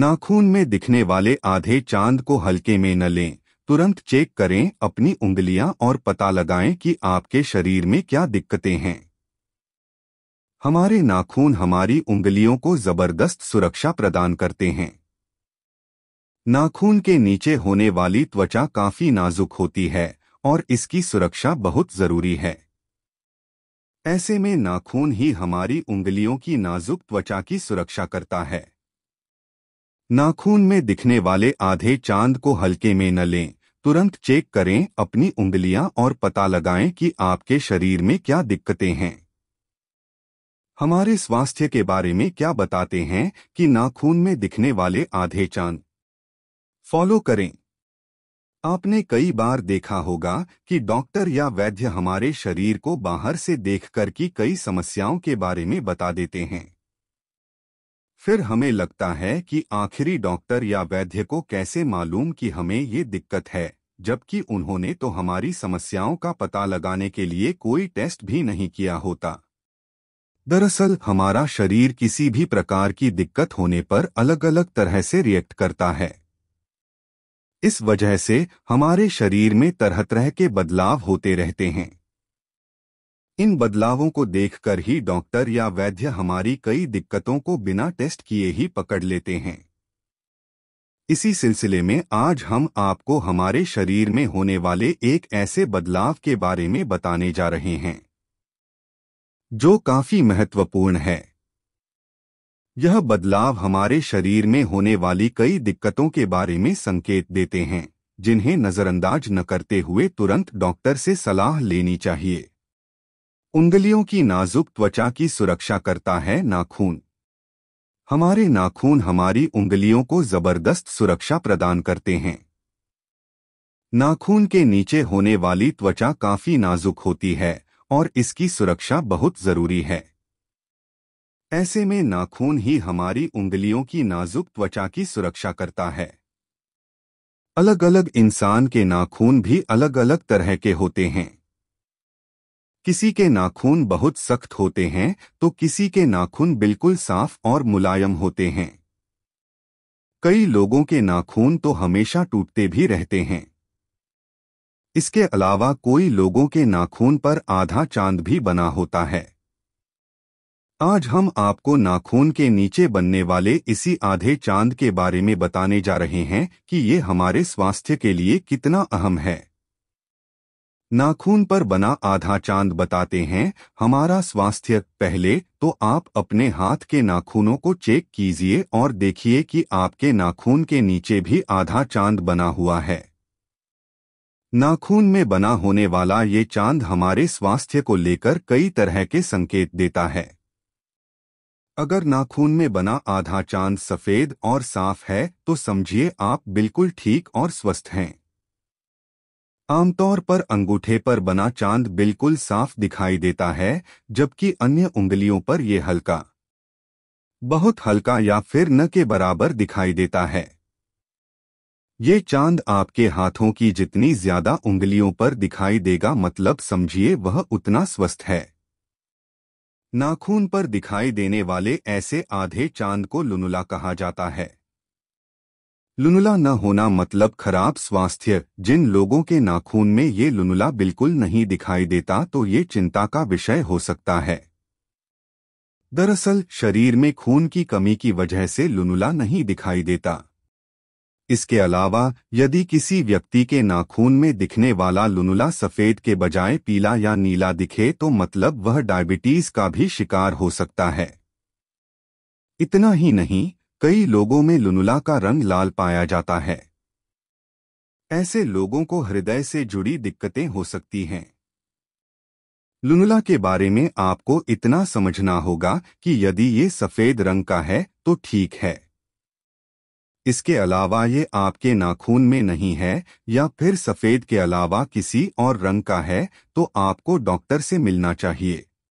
नाखून में दिखने वाले आधे चांद को हल्के में न लें तुरंत चेक करें अपनी उंगलियां और पता लगाएं कि आपके शरीर में क्या दिक्कतें हैं हमारे नाखून हमारी उंगलियों को जबरदस्त सुरक्षा प्रदान करते हैं नाखून के नीचे होने वाली त्वचा काफी नाजुक होती है और इसकी सुरक्षा बहुत जरूरी है ऐसे में नाखून ही हमारी उंगलियों की नाजुक त्वचा की सुरक्षा करता है नाखून में दिखने वाले आधे चांद को हल्के में न लें तुरंत चेक करें अपनी उंगलियां और पता लगाएं कि आपके शरीर में क्या दिक्कतें हैं हमारे स्वास्थ्य के बारे में क्या बताते हैं कि नाखून में दिखने वाले आधे चांद फॉलो करें आपने कई बार देखा होगा कि डॉक्टर या वैद्य हमारे शरीर को बाहर से देखकर की कई समस्याओं के बारे में बता देते हैं फिर हमें लगता है कि आखिरी डॉक्टर या वैद्य को कैसे मालूम कि हमें ये दिक्कत है जबकि उन्होंने तो हमारी समस्याओं का पता लगाने के लिए कोई टेस्ट भी नहीं किया होता दरअसल हमारा शरीर किसी भी प्रकार की दिक्कत होने पर अलग अलग तरह से रिएक्ट करता है इस वजह से हमारे शरीर में तरह तरह के बदलाव होते रहते हैं इन बदलावों को देखकर ही डॉक्टर या वैद्य हमारी कई दिक्कतों को बिना टेस्ट किए ही पकड़ लेते हैं इसी सिलसिले में आज हम आपको हमारे शरीर में होने वाले एक ऐसे बदलाव के बारे में बताने जा रहे हैं जो काफी महत्वपूर्ण है यह बदलाव हमारे शरीर में होने वाली कई दिक्कतों के बारे में संकेत देते हैं जिन्हें नजरअंदाज न करते हुए तुरंत डॉक्टर से सलाह लेनी चाहिए उंगलियों की नाजुक त्वचा की सुरक्षा करता है नाखून हमारे नाखून हमारी उंगलियों को जबरदस्त सुरक्षा प्रदान करते हैं नाखून के नीचे होने वाली त्वचा काफी नाजुक होती है और इसकी सुरक्षा बहुत जरूरी है ऐसे में नाखून ही हमारी उंगलियों की नाजुक त्वचा की सुरक्षा करता है अलग अलग इंसान के नाखून भी अलग अलग तरह के होते हैं किसी के नाखून बहुत सख्त होते हैं तो किसी के नाखून बिल्कुल साफ और मुलायम होते हैं कई लोगों के नाखून तो हमेशा टूटते भी रहते हैं इसके अलावा कोई लोगों के नाखून पर आधा चांद भी बना होता है आज हम आपको नाखून के नीचे बनने वाले इसी आधे चांद के बारे में बताने जा रहे हैं कि ये हमारे स्वास्थ्य के लिए कितना अहम है नाखून पर बना आधा चांद बताते हैं हमारा स्वास्थ्य पहले तो आप अपने हाथ के नाखूनों को चेक कीजिए और देखिए कि आपके नाखून के नीचे भी आधा चांद बना हुआ है नाखून में बना होने वाला ये चांद हमारे स्वास्थ्य को लेकर कई तरह के संकेत देता है अगर नाखून में बना आधा चांद सफेद और साफ है तो समझिए आप बिल्कुल ठीक और स्वस्थ हैं आमतौर पर अंगूठे पर बना चांद बिल्कुल साफ दिखाई देता है जबकि अन्य उंगलियों पर यह हल्का बहुत हल्का या फिर न के बराबर दिखाई देता है ये चांद आपके हाथों की जितनी ज्यादा उंगलियों पर दिखाई देगा मतलब समझिए वह उतना स्वस्थ है नाखून पर दिखाई देने वाले ऐसे आधे चांद को लुनुला कहा जाता है लुनुला न होना मतलब खराब स्वास्थ्य जिन लोगों के नाखून में ये लुनुला बिल्कुल नहीं दिखाई देता तो ये चिंता का विषय हो सकता है दरअसल शरीर में खून की कमी की वजह से लुनुला नहीं दिखाई देता इसके अलावा यदि किसी व्यक्ति के नाखून में दिखने वाला लुनुला सफ़ेद के बजाय पीला या नीला दिखे तो मतलब वह डायबिटीज़ का भी शिकार हो सकता है इतना ही नहीं कई लोगों में लुनुला का रंग लाल पाया जाता है ऐसे लोगों को हृदय से जुड़ी दिक्कतें हो सकती हैं लुनुला के बारे में आपको इतना समझना होगा कि यदि ये सफ़ेद रंग का है तो ठीक है इसके अलावा ये आपके नाखून में नहीं है या फिर सफ़ेद के अलावा किसी और रंग का है तो आपको डॉक्टर से मिलना चाहिए